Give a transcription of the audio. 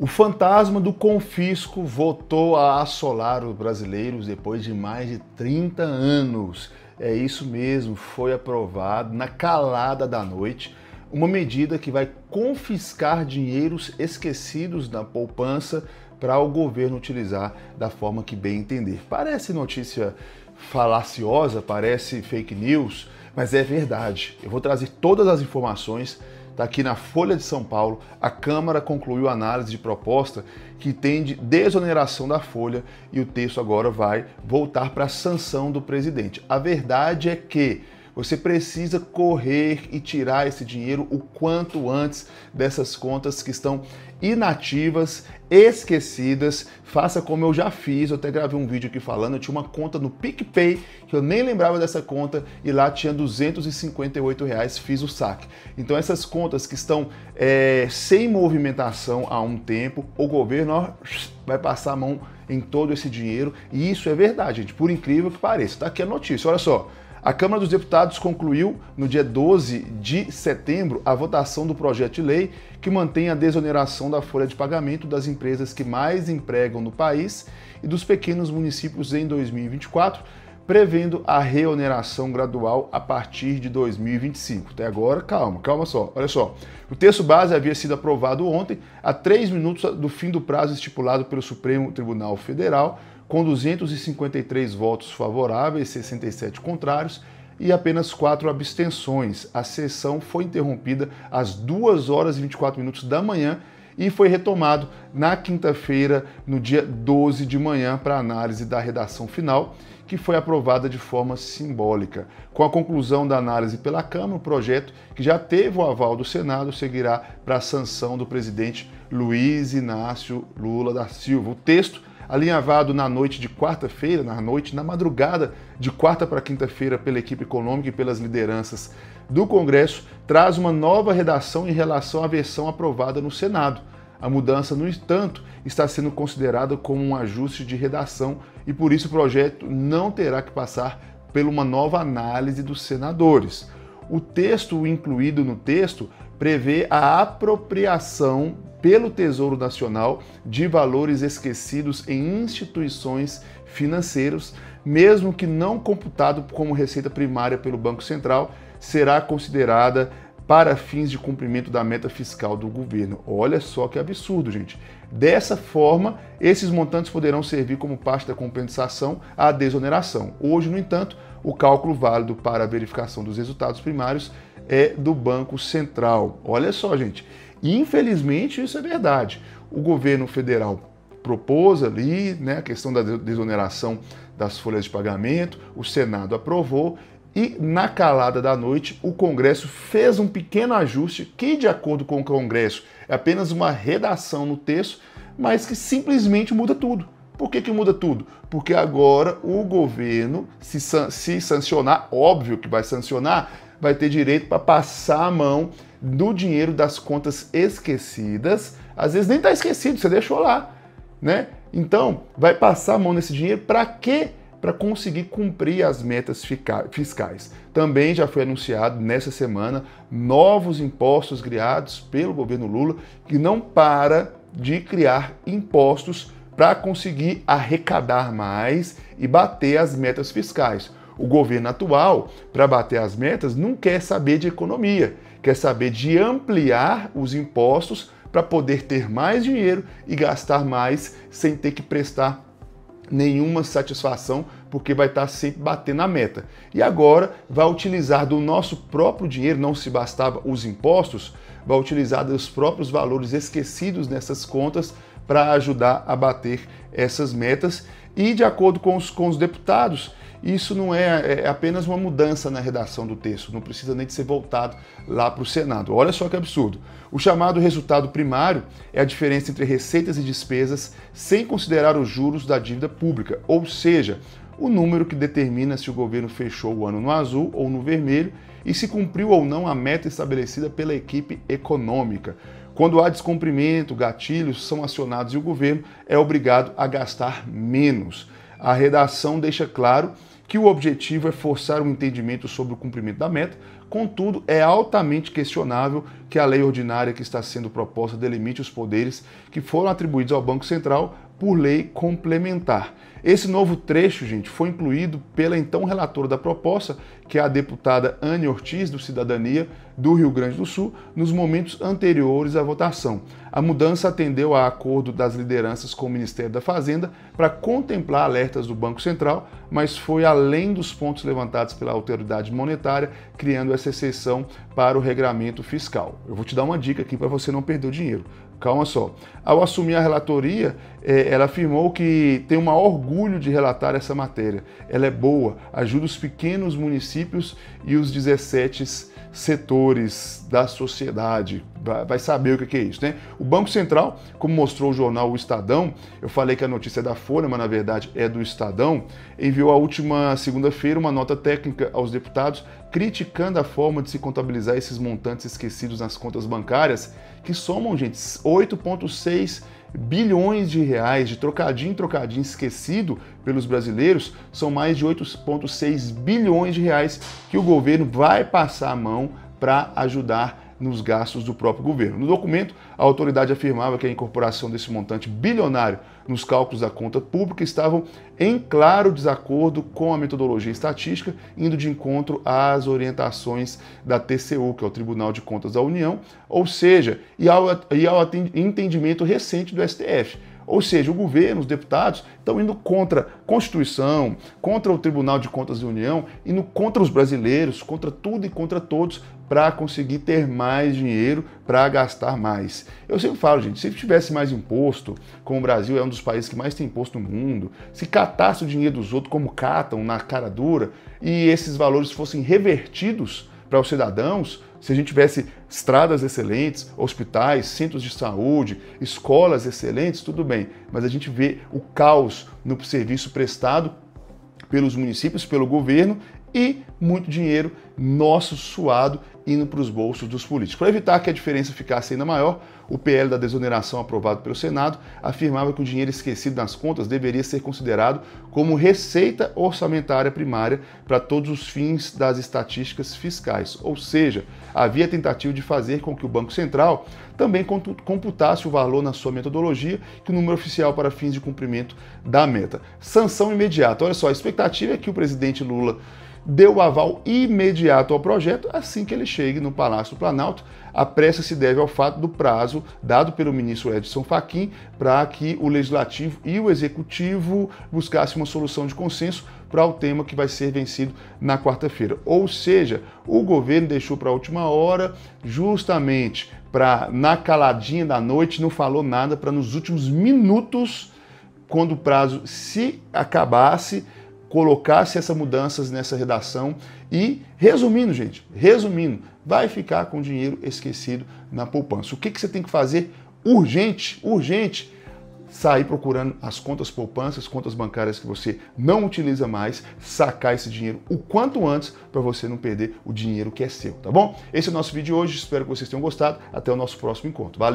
O fantasma do confisco voltou a assolar os brasileiros depois de mais de 30 anos. É isso mesmo, foi aprovado na calada da noite uma medida que vai confiscar dinheiros esquecidos na poupança para o governo utilizar da forma que bem entender. Parece notícia falaciosa, parece fake news, mas é verdade. Eu vou trazer todas as informações Está aqui na Folha de São Paulo, a Câmara concluiu a análise de proposta que tem desoneração da Folha e o texto agora vai voltar para a sanção do presidente. A verdade é que você precisa correr e tirar esse dinheiro o quanto antes dessas contas que estão inativas, esquecidas. Faça como eu já fiz, eu até gravei um vídeo aqui falando, eu tinha uma conta no PicPay que eu nem lembrava dessa conta e lá tinha 258 reais, fiz o saque. Então essas contas que estão é, sem movimentação há um tempo, o governo ó, vai passar a mão em todo esse dinheiro e isso é verdade, gente, por incrível que pareça. Tá aqui a notícia, olha só. A Câmara dos Deputados concluiu, no dia 12 de setembro, a votação do projeto de lei que mantém a desoneração da folha de pagamento das empresas que mais empregam no país e dos pequenos municípios em 2024, prevendo a reoneração gradual a partir de 2025. Até agora, calma, calma só. Olha só. O texto base havia sido aprovado ontem, a três minutos do fim do prazo estipulado pelo Supremo Tribunal Federal com 253 votos favoráveis, 67 contrários e apenas quatro abstenções. A sessão foi interrompida às 2 horas e 24 minutos da manhã e foi retomado na quinta-feira, no dia 12 de manhã, para análise da redação final, que foi aprovada de forma simbólica. Com a conclusão da análise pela Câmara, o projeto, que já teve o aval do Senado, seguirá para a sanção do presidente Luiz Inácio Lula da Silva. O texto alinhavado na noite de quarta-feira, na noite, na madrugada de quarta para quinta-feira pela equipe econômica e pelas lideranças do Congresso, traz uma nova redação em relação à versão aprovada no Senado. A mudança, no entanto, está sendo considerada como um ajuste de redação e por isso o projeto não terá que passar por uma nova análise dos senadores. O texto incluído no texto prevê a apropriação pelo Tesouro Nacional de valores esquecidos em instituições financeiras, mesmo que não computado como receita primária pelo Banco Central, será considerada para fins de cumprimento da meta fiscal do governo. Olha só que absurdo, gente. Dessa forma, esses montantes poderão servir como parte da compensação à desoneração. Hoje, no entanto, o cálculo válido para a verificação dos resultados primários é do Banco Central. Olha só, gente infelizmente, isso é verdade. O governo federal propôs ali né, a questão da desoneração das folhas de pagamento, o Senado aprovou e, na calada da noite, o Congresso fez um pequeno ajuste que, de acordo com o Congresso, é apenas uma redação no texto, mas que simplesmente muda tudo. Por que, que muda tudo? Porque agora o governo, se, san se sancionar, óbvio que vai sancionar, vai ter direito para passar a mão do dinheiro das contas esquecidas. Às vezes nem está esquecido, você deixou lá, né? Então, vai passar a mão nesse dinheiro para quê? Para conseguir cumprir as metas fiscais. Também já foi anunciado nessa semana novos impostos criados pelo governo Lula, que não para de criar impostos para conseguir arrecadar mais e bater as metas fiscais. O governo atual, para bater as metas, não quer saber de economia quer saber de ampliar os impostos para poder ter mais dinheiro e gastar mais sem ter que prestar nenhuma satisfação, porque vai estar tá sempre batendo a meta. E agora vai utilizar do nosso próprio dinheiro, não se bastava os impostos, vai utilizar dos próprios valores esquecidos nessas contas para ajudar a bater essas metas. E de acordo com os, com os deputados, isso não é, é, é apenas uma mudança na redação do texto, não precisa nem de ser voltado lá para o Senado. Olha só que absurdo. O chamado resultado primário é a diferença entre receitas e despesas sem considerar os juros da dívida pública, ou seja, o número que determina se o governo fechou o ano no azul ou no vermelho e se cumpriu ou não a meta estabelecida pela equipe econômica. Quando há descumprimento, gatilhos são acionados e o governo é obrigado a gastar menos. A redação deixa claro que o objetivo é forçar um entendimento sobre o cumprimento da meta, contudo, é altamente questionável que a lei ordinária que está sendo proposta delimite os poderes que foram atribuídos ao Banco Central por lei complementar. Esse novo trecho, gente, foi incluído pela então relatora da proposta, que é a deputada Anne Ortiz, do Cidadania do Rio Grande do Sul, nos momentos anteriores à votação. A mudança atendeu a acordo das lideranças com o Ministério da Fazenda para contemplar alertas do Banco Central, mas foi além dos pontos levantados pela autoridade monetária, criando essa exceção para o regramento fiscal. Eu vou te dar uma dica aqui para você não perder o dinheiro. Calma só. Ao assumir a relatoria, é, ela afirmou que tem um orgulho de relatar essa matéria. Ela é boa, ajuda os pequenos municípios e os 17 setores da sociedade. Vai saber o que é isso, né? O Banco Central, como mostrou o jornal O Estadão, eu falei que a notícia é da Folha, mas na verdade é do Estadão, enviou a última segunda-feira uma nota técnica aos deputados criticando a forma de se contabilizar esses montantes esquecidos nas contas bancárias, que somam, gente, 8,6 bilhões de reais de trocadinho em trocadinho esquecido pelos brasileiros, são mais de 8,6 bilhões de reais que o governo vai passar a mão para ajudar nos gastos do próprio governo. No documento, a autoridade afirmava que a incorporação desse montante bilionário nos cálculos da conta pública estavam em claro desacordo com a metodologia estatística, indo de encontro às orientações da TCU, que é o Tribunal de Contas da União, ou seja, e ao, e ao entendimento recente do STF ou seja, o governo, os deputados estão indo contra a Constituição, contra o Tribunal de Contas da União, indo contra os brasileiros, contra tudo e contra todos, para conseguir ter mais dinheiro, para gastar mais. Eu sempre falo, gente, se tivesse mais imposto, como o Brasil é um dos países que mais tem imposto no mundo, se catasse o dinheiro dos outros como catam, na cara dura, e esses valores fossem revertidos para os cidadãos, se a gente tivesse estradas excelentes, hospitais, centros de saúde, escolas excelentes, tudo bem, mas a gente vê o caos no serviço prestado pelos municípios, pelo governo e muito dinheiro nosso suado indo para os bolsos dos políticos. Para evitar que a diferença ficasse ainda maior, o PL da desoneração aprovado pelo Senado afirmava que o dinheiro esquecido nas contas deveria ser considerado como receita orçamentária primária para todos os fins das estatísticas fiscais. Ou seja, havia tentativa de fazer com que o Banco Central também computasse o valor na sua metodologia que o número oficial para fins de cumprimento da meta. Sanção imediata. Olha só, a expectativa é que o presidente Lula deu o aval imediato ao projeto assim que ele chegue no Palácio do Planalto. A pressa se deve ao fato do prazo dado pelo ministro Edson Fachin para que o Legislativo e o Executivo buscassem uma solução de consenso para o tema que vai ser vencido na quarta-feira. Ou seja, o governo deixou para a última hora, justamente para na caladinha da noite, não falou nada para nos últimos minutos, quando o prazo se acabasse, colocasse essas mudanças nessa redação e, resumindo, gente, resumindo, vai ficar com dinheiro esquecido na poupança. O que, que você tem que fazer urgente, urgente? sair procurando as contas poupanças, contas bancárias que você não utiliza mais, sacar esse dinheiro o quanto antes para você não perder o dinheiro que é seu, tá bom? Esse é o nosso vídeo de hoje, espero que vocês tenham gostado. Até o nosso próximo encontro. Valeu!